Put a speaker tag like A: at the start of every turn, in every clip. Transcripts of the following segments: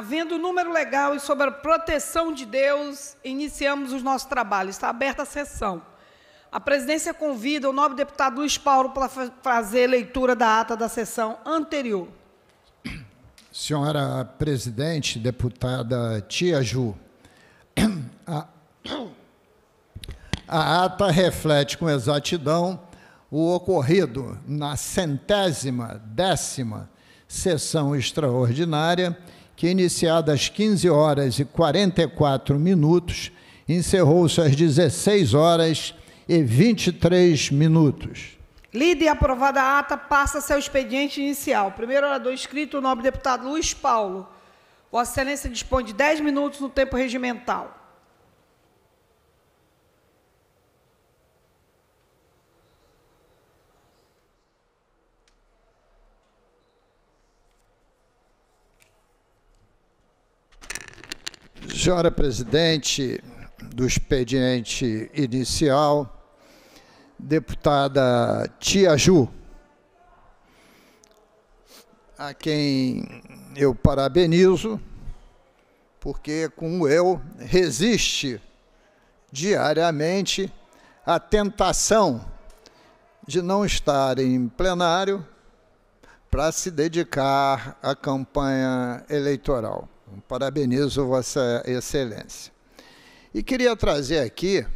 A: havendo número legal e sob a proteção de Deus, iniciamos os nossos trabalhos. Está aberta a sessão. A presidência convida o nobre deputado Luiz Paulo para fazer leitura da ata da sessão anterior.
B: Senhora presidente, deputada Tia Ju, a, a ata reflete com exatidão o ocorrido na centésima décima sessão extraordinária que iniciada às 15 horas e 44 minutos, encerrou-se às 16 horas e 23 minutos.
A: Lida e aprovada a ata, passa seu expediente inicial. Primeiro orador escrito, o nobre deputado Luiz Paulo. Vossa Excelência dispõe de 10 minutos no tempo regimental.
B: Senhora presidente do expediente inicial, deputada Tia Ju, a quem eu parabenizo, porque com eu resiste diariamente a tentação de não estar em plenário para se dedicar à campanha eleitoral. Parabenizo Vossa Excelência. E queria trazer aqui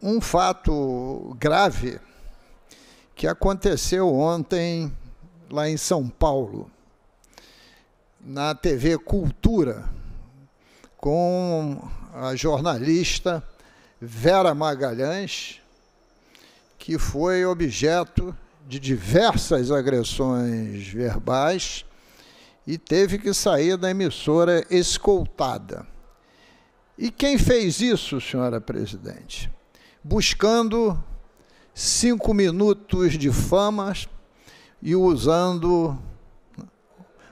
B: um fato grave que aconteceu ontem lá em São Paulo, na TV Cultura, com a jornalista Vera Magalhães, que foi objeto de diversas agressões verbais e teve que sair da emissora escoltada. E quem fez isso, senhora presidente? Buscando cinco minutos de famas e usando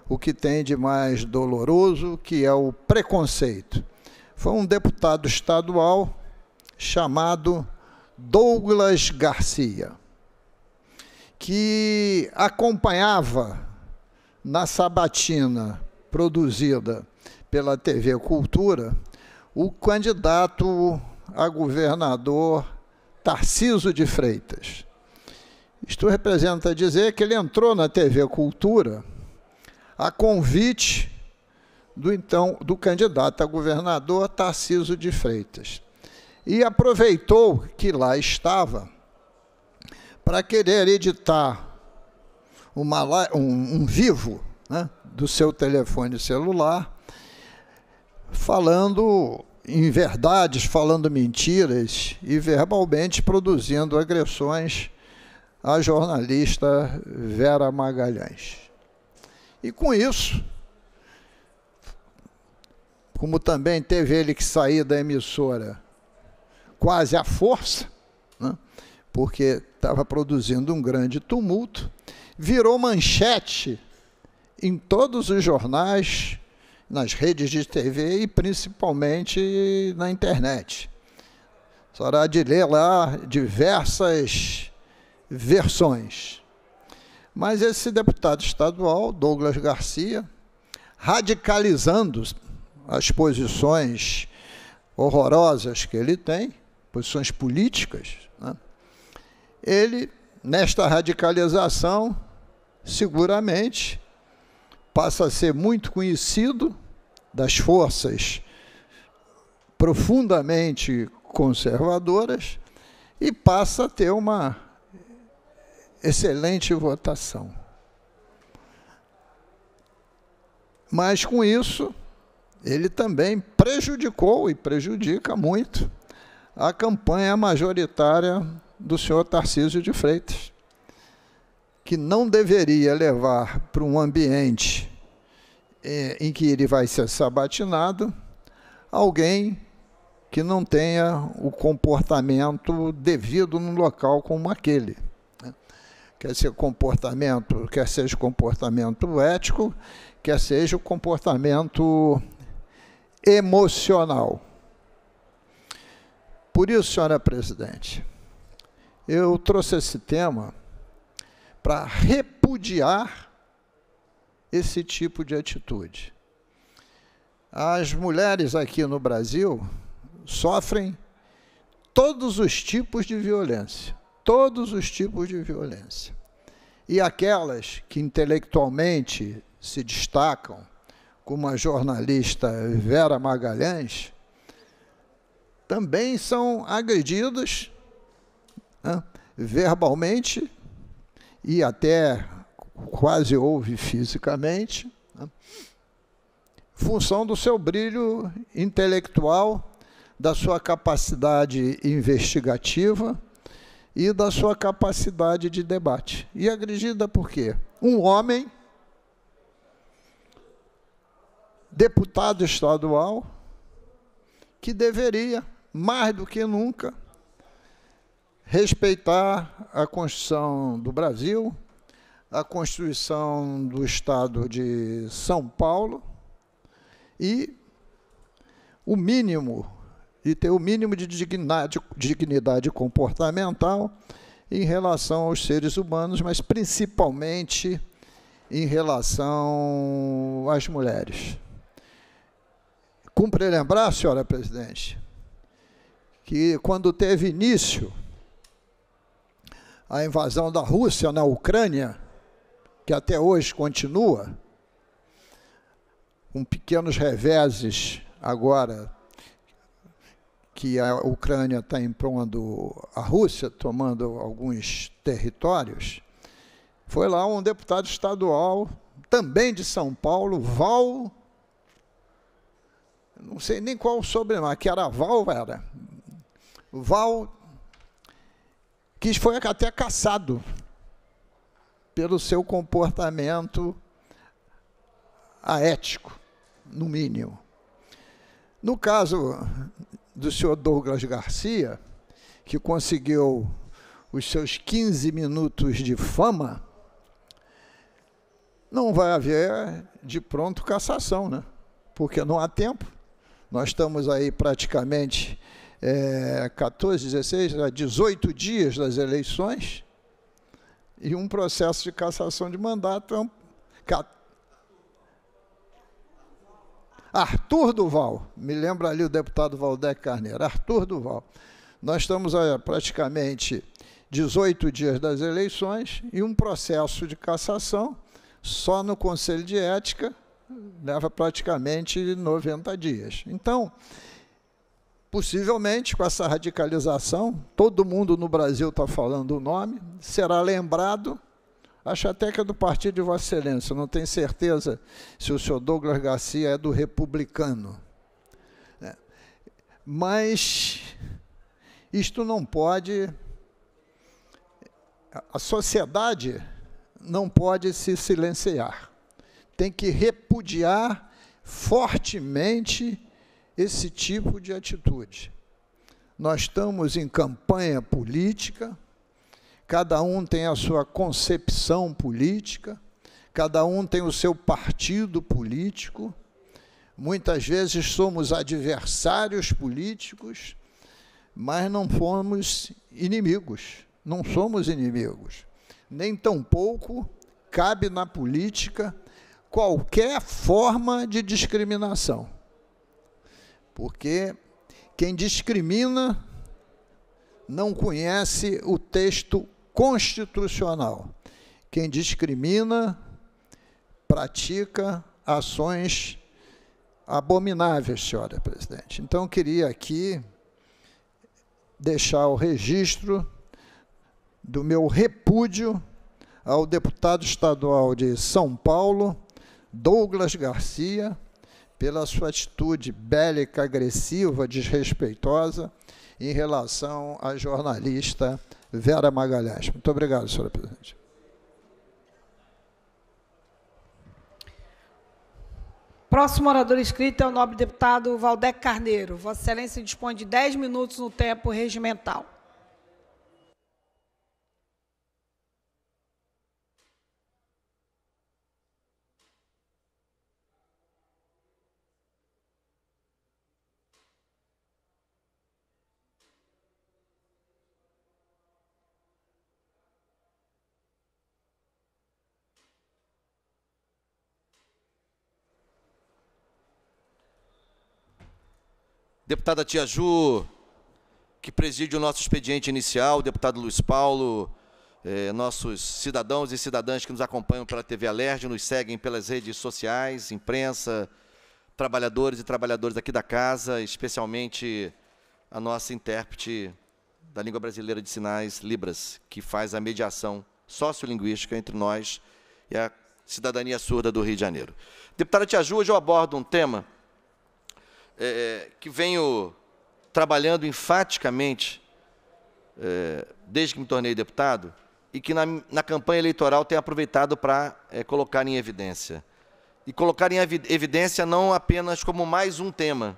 B: o que tem de mais doloroso, que é o preconceito. Foi um deputado estadual chamado Douglas Garcia, que acompanhava na sabatina produzida pela TV Cultura, o candidato a governador Tarciso de Freitas. Isto representa dizer que ele entrou na TV Cultura a convite do então do candidato a governador Tarciso de Freitas. E aproveitou que lá estava para querer editar uma, um, um vivo né, do seu telefone celular, falando inverdades, falando mentiras e verbalmente produzindo agressões à jornalista Vera Magalhães. E com isso, como também teve ele que sair da emissora quase à força, né, porque estava produzindo um grande tumulto, virou manchete em todos os jornais, nas redes de TV e principalmente na internet. Será de ler lá diversas versões. Mas esse deputado estadual, Douglas Garcia, radicalizando as posições horrorosas que ele tem, posições políticas, né? ele, nesta radicalização, seguramente passa a ser muito conhecido das forças profundamente conservadoras e passa a ter uma excelente votação. Mas com isso, ele também prejudicou e prejudica muito a campanha majoritária do senhor Tarcísio de Freitas que não deveria levar para um ambiente eh, em que ele vai ser sabatinado alguém que não tenha o comportamento devido num local como aquele. Né? Quer ser comportamento, quer seja comportamento ético, quer seja o comportamento emocional. Por isso, senhora presidente, eu trouxe esse tema para repudiar esse tipo de atitude. As mulheres aqui no Brasil sofrem todos os tipos de violência, todos os tipos de violência. E aquelas que intelectualmente se destacam, como a jornalista Vera Magalhães, também são agredidas né, verbalmente e até quase ouve fisicamente, né? função do seu brilho intelectual, da sua capacidade investigativa e da sua capacidade de debate. E agredida por quê? Um homem, deputado estadual, que deveria, mais do que nunca, respeitar a Constituição do Brasil, a Constituição do Estado de São Paulo e o mínimo e ter o mínimo de dignidade, dignidade comportamental em relação aos seres humanos, mas principalmente em relação às mulheres. Cumpre lembrar, senhora presidente, que quando teve início a invasão da Rússia na Ucrânia, que até hoje continua, com pequenos reveses agora que a Ucrânia está impondo a Rússia, tomando alguns territórios, foi lá um deputado estadual, também de São Paulo, Val, não sei nem qual o sobrenome, que era Val, era, Val que foi até caçado pelo seu comportamento aético, no mínimo. No caso do senhor Douglas Garcia, que conseguiu os seus 15 minutos de fama, não vai haver de pronto cassação, né? Porque não há tempo. Nós estamos aí praticamente é, 14, 16, a 18 dias das eleições, e um processo de cassação de mandato é um. Arthur Duval, me lembra ali o deputado Valdeque Carneiro, Arthur Duval. Nós estamos a praticamente 18 dias das eleições e um processo de cassação só no Conselho de Ética leva praticamente 90 dias. Então, Possivelmente, com essa radicalização, todo mundo no Brasil está falando o nome, será lembrado a chateca do partido de Vossa Excelência. Não tenho certeza se o senhor Douglas Garcia é do republicano. Né? Mas isto não pode. A sociedade não pode se silenciar. Tem que repudiar fortemente esse tipo de atitude. Nós estamos em campanha política, cada um tem a sua concepção política, cada um tem o seu partido político, muitas vezes somos adversários políticos, mas não fomos inimigos, não somos inimigos. Nem tampouco cabe na política qualquer forma de discriminação porque quem discrimina não conhece o texto constitucional. Quem discrimina pratica ações abomináveis, senhora presidente. Então, queria aqui deixar o registro do meu repúdio ao deputado estadual de São Paulo, Douglas Garcia, pela sua atitude bélica, agressiva, desrespeitosa em relação à jornalista Vera Magalhães. Muito obrigado, senhora presidente.
A: Próximo orador inscrito é o nobre deputado Valdec Carneiro. Vossa Excelência dispõe de 10 minutos no tempo regimental.
C: deputada Tia Ju, que preside o nosso expediente inicial, deputado Luiz Paulo, eh, nossos cidadãos e cidadãs que nos acompanham pela TV Alerj, nos seguem pelas redes sociais, imprensa, trabalhadores e trabalhadoras aqui da casa, especialmente a nossa intérprete da língua brasileira de sinais, Libras, que faz a mediação sociolinguística entre nós e a cidadania surda do Rio de Janeiro. Deputada Tia Ju, hoje eu abordo um tema é, é, que venho trabalhando enfaticamente é, desde que me tornei deputado e que na, na campanha eleitoral tenho aproveitado para é, colocar em evidência. E colocar em evidência não apenas como mais um tema,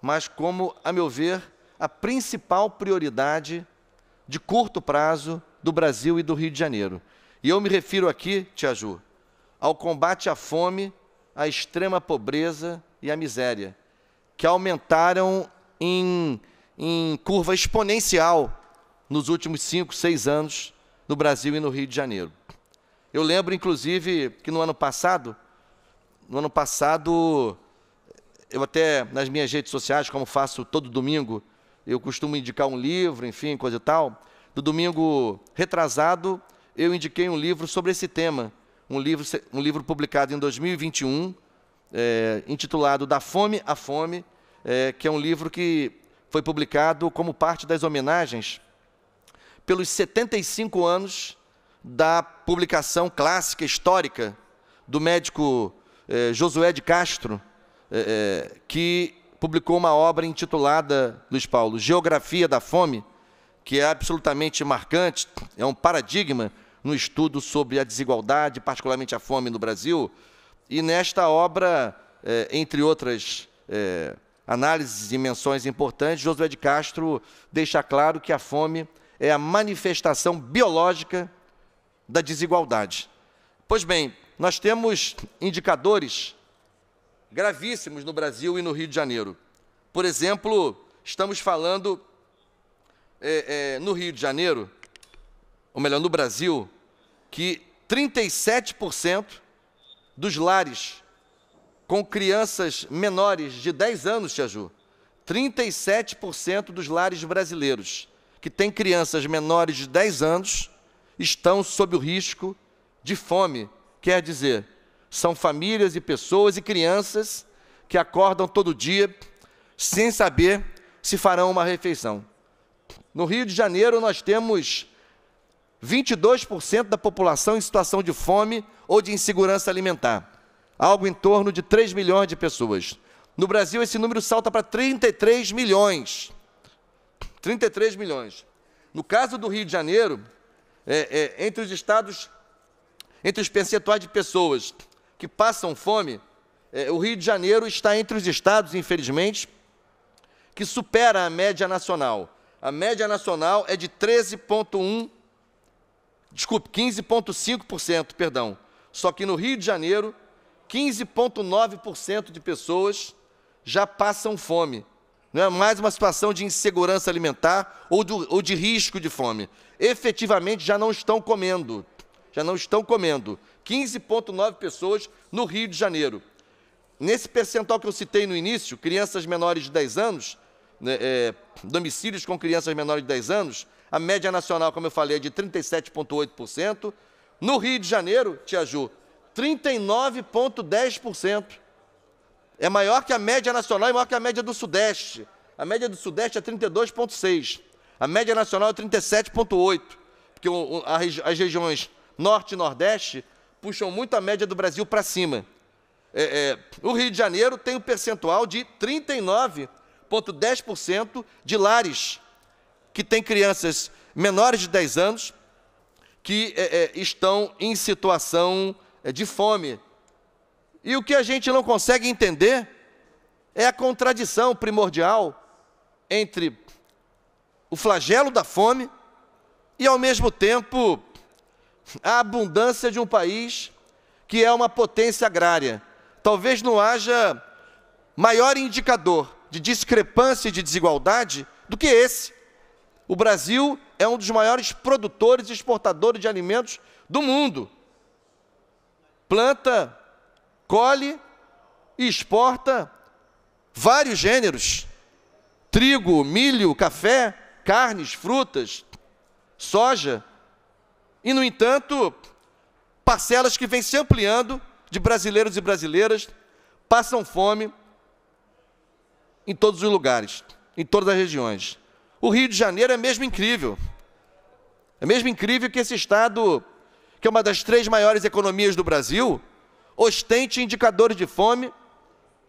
C: mas como, a meu ver, a principal prioridade de curto prazo do Brasil e do Rio de Janeiro. E eu me refiro aqui, Tia Ju, ao combate à fome, à extrema pobreza e à miséria, que aumentaram em, em curva exponencial nos últimos cinco, seis anos no Brasil e no Rio de Janeiro. Eu lembro, inclusive, que no ano passado, no ano passado, eu até nas minhas redes sociais, como faço todo domingo, eu costumo indicar um livro, enfim, coisa e tal. No domingo retrasado, eu indiquei um livro sobre esse tema, um livro, um livro publicado em 2021, é, eh, intitulado Da Fome à Fome, é, que é um livro que foi publicado como parte das homenagens pelos 75 anos da publicação clássica, histórica, do médico é, Josué de Castro, é, é, que publicou uma obra intitulada, Luiz Paulo, Geografia da Fome, que é absolutamente marcante, é um paradigma no estudo sobre a desigualdade, particularmente a fome no Brasil. E nesta obra, é, entre outras é, análises e menções importantes, Josué de Castro deixa claro que a fome é a manifestação biológica da desigualdade. Pois bem, nós temos indicadores gravíssimos no Brasil e no Rio de Janeiro. Por exemplo, estamos falando é, é, no Rio de Janeiro, ou melhor, no Brasil, que 37% dos lares com crianças menores de 10 anos, Tia Ju, 37% dos lares brasileiros que têm crianças menores de 10 anos estão sob o risco de fome. Quer dizer, são famílias e pessoas e crianças que acordam todo dia sem saber se farão uma refeição. No Rio de Janeiro, nós temos 22% da população em situação de fome ou de insegurança alimentar algo em torno de 3 milhões de pessoas. No Brasil, esse número salta para 33 milhões. 33 milhões. No caso do Rio de Janeiro, é, é, entre os estados, entre os percentuais de pessoas que passam fome, é, o Rio de Janeiro está entre os estados, infelizmente, que supera a média nacional. A média nacional é de 13,1%, desculpe, 15,5%, perdão. Só que no Rio de Janeiro, 15,9% de pessoas já passam fome. Não é mais uma situação de insegurança alimentar ou, do, ou de risco de fome. Efetivamente já não estão comendo. Já não estão comendo. 15,9 pessoas no Rio de Janeiro. Nesse percentual que eu citei no início, crianças menores de 10 anos, né, é, domicílios com crianças menores de 10 anos, a média nacional, como eu falei, é de 37,8%. No Rio de Janeiro, Tia Ju, 39,10%. É maior que a média nacional e maior que a média do Sudeste. A média do Sudeste é 32,6%. A média nacional é 37,8%. Porque as regiões Norte e Nordeste puxam muito a média do Brasil para cima. É, é, o Rio de Janeiro tem um percentual de 39,10% de lares que têm crianças menores de 10 anos que é, é, estão em situação é de fome. E o que a gente não consegue entender é a contradição primordial entre o flagelo da fome e, ao mesmo tempo, a abundância de um país que é uma potência agrária. Talvez não haja maior indicador de discrepância e de desigualdade do que esse. O Brasil é um dos maiores produtores e exportadores de alimentos do mundo planta, colhe e exporta vários gêneros: trigo, milho, café, carnes, frutas, soja. E, no entanto, parcelas que vêm se ampliando de brasileiros e brasileiras passam fome em todos os lugares, em todas as regiões. O Rio de Janeiro é mesmo incrível. É mesmo incrível que esse estado que é uma das três maiores economias do Brasil, ostente indicadores de fome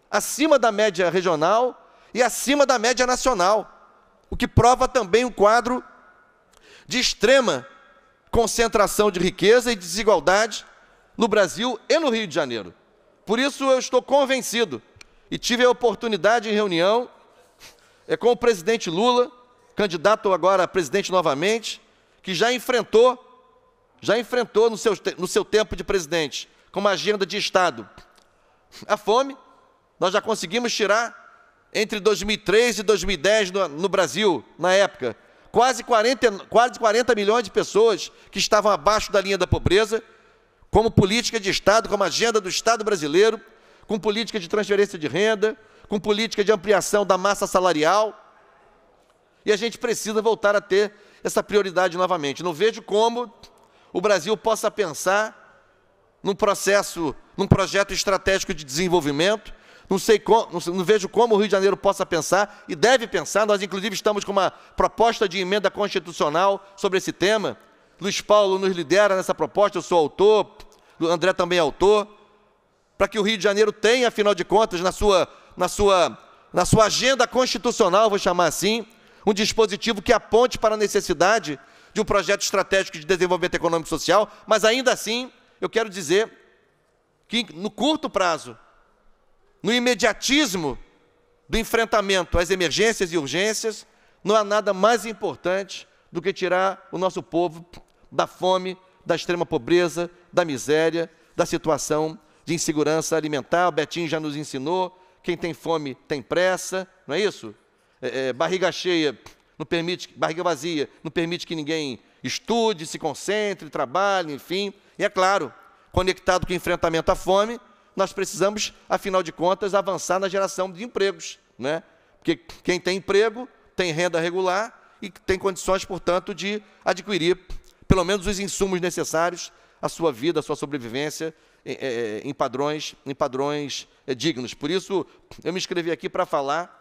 C: acima da média regional e acima da média nacional, o que prova também um quadro de extrema concentração de riqueza e desigualdade no Brasil e no Rio de Janeiro. Por isso eu estou convencido e tive a oportunidade em reunião é, com o presidente Lula, candidato agora a presidente novamente, que já enfrentou já enfrentou no seu, no seu tempo de presidente, com uma agenda de Estado. A fome, nós já conseguimos tirar entre 2003 e 2010 no, no Brasil, na época. Quase 40, quase 40 milhões de pessoas que estavam abaixo da linha da pobreza, como política de Estado, como agenda do Estado brasileiro, com política de transferência de renda, com política de ampliação da massa salarial. E a gente precisa voltar a ter essa prioridade novamente. Não vejo como o Brasil possa pensar num processo, num projeto estratégico de desenvolvimento. Não sei como, não vejo como o Rio de Janeiro possa pensar e deve pensar. Nós inclusive estamos com uma proposta de emenda constitucional sobre esse tema. Luiz Paulo nos lidera nessa proposta, eu sou autor, o André também é autor, para que o Rio de Janeiro tenha, afinal de contas, na sua, na sua, na sua agenda constitucional, vou chamar assim, um dispositivo que aponte para a necessidade de um projeto estratégico de desenvolvimento econômico e social, mas ainda assim, eu quero dizer que no curto prazo, no imediatismo do enfrentamento às emergências e urgências, não há nada mais importante do que tirar o nosso povo da fome, da extrema pobreza, da miséria, da situação de insegurança alimentar. O Betinho já nos ensinou: quem tem fome tem pressa, não é isso? É, é, barriga cheia não permite barriga vazia, não permite que ninguém estude, se concentre, trabalhe, enfim. E é claro, conectado com o enfrentamento à fome, nós precisamos, afinal de contas, avançar na geração de empregos, né? Porque quem tem emprego tem renda regular e tem condições, portanto, de adquirir pelo menos os insumos necessários à sua vida, à sua sobrevivência em é, é, padrões, em padrões é, dignos. Por isso, eu me inscrevi aqui para falar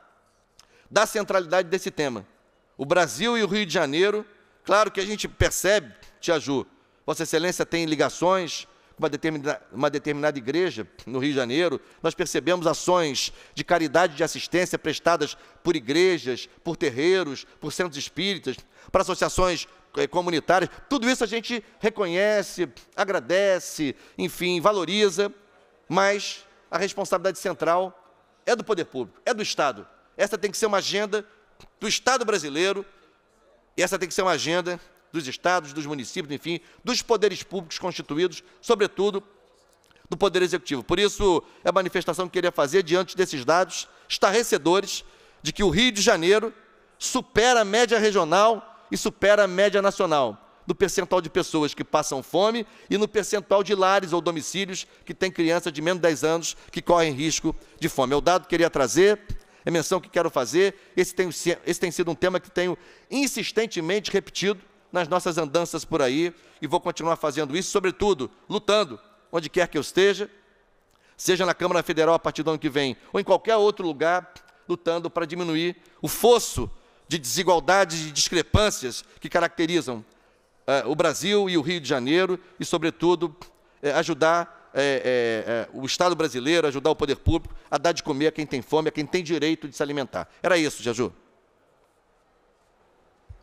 C: da centralidade desse tema. O Brasil e o Rio de Janeiro, claro que a gente percebe, Tia Ju, Vossa Excelência tem ligações com uma determinada, uma determinada igreja no Rio de Janeiro, nós percebemos ações de caridade e de assistência prestadas por igrejas, por terreiros, por centros espíritas, para associações eh, comunitárias, tudo isso a gente reconhece, agradece, enfim, valoriza, mas a responsabilidade central é do poder público, é do Estado. Essa tem que ser uma agenda do Estado brasileiro, e essa tem que ser uma agenda dos estados, dos municípios, enfim, dos poderes públicos constituídos, sobretudo do Poder Executivo. Por isso, é a manifestação que queria fazer diante desses dados estarrecedores de que o Rio de Janeiro supera a média regional e supera a média nacional no percentual de pessoas que passam fome e no percentual de lares ou domicílios que têm crianças de menos de 10 anos que correm risco de fome. É o dado que queria trazer é a menção que quero fazer. Esse tem, esse tem sido um tema que tenho insistentemente repetido nas nossas andanças por aí e vou continuar fazendo isso, sobretudo lutando onde quer que eu esteja, seja na Câmara Federal a partir do ano que vem ou em qualquer outro lugar, lutando para diminuir o fosso de desigualdades e discrepâncias que caracterizam eh, o Brasil e o Rio de Janeiro e, sobretudo, eh, ajudar é, é, é, o Estado brasileiro, ajudar o poder público a dar de comer a quem tem fome, a quem tem direito de se alimentar. Era isso, Jaju.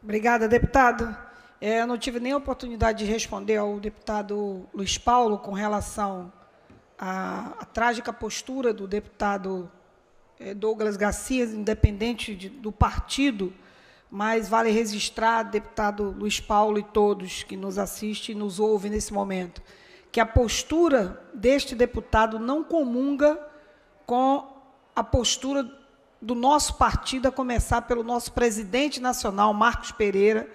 A: Obrigada, deputado. É, eu não tive nem oportunidade de responder ao deputado Luiz Paulo com relação à, à trágica postura do deputado é, Douglas Garcia, independente de, do partido, mas vale registrar, deputado Luiz Paulo e todos que nos assistem e nos ouvem nesse momento que a postura deste deputado não comunga com a postura do nosso partido, a começar pelo nosso presidente nacional, Marcos Pereira,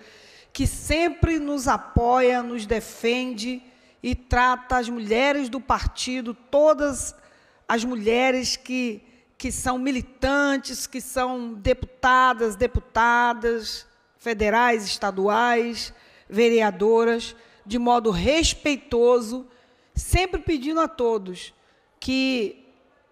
A: que sempre nos apoia, nos defende e trata as mulheres do partido, todas as mulheres que, que são militantes, que são deputadas, deputadas federais, estaduais, vereadoras de modo respeitoso, sempre pedindo a todos que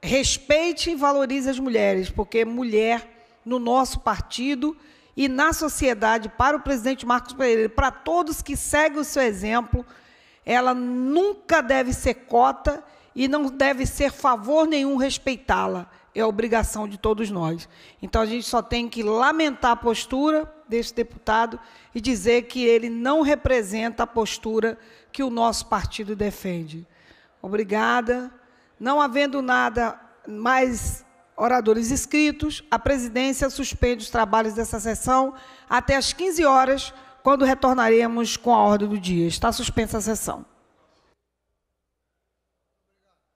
A: respeite e valorize as mulheres, porque mulher no nosso partido e na sociedade, para o presidente Marcos Pereira, para todos que seguem o seu exemplo, ela nunca deve ser cota e não deve ser favor nenhum respeitá-la. É obrigação de todos nós. Então a gente só tem que lamentar a postura, deste deputado e dizer que ele não representa a postura que o nosso partido defende. Obrigada. Não havendo nada mais oradores inscritos, a presidência suspende os trabalhos dessa sessão até às 15 horas, quando retornaremos com a ordem do dia. Está suspensa a sessão.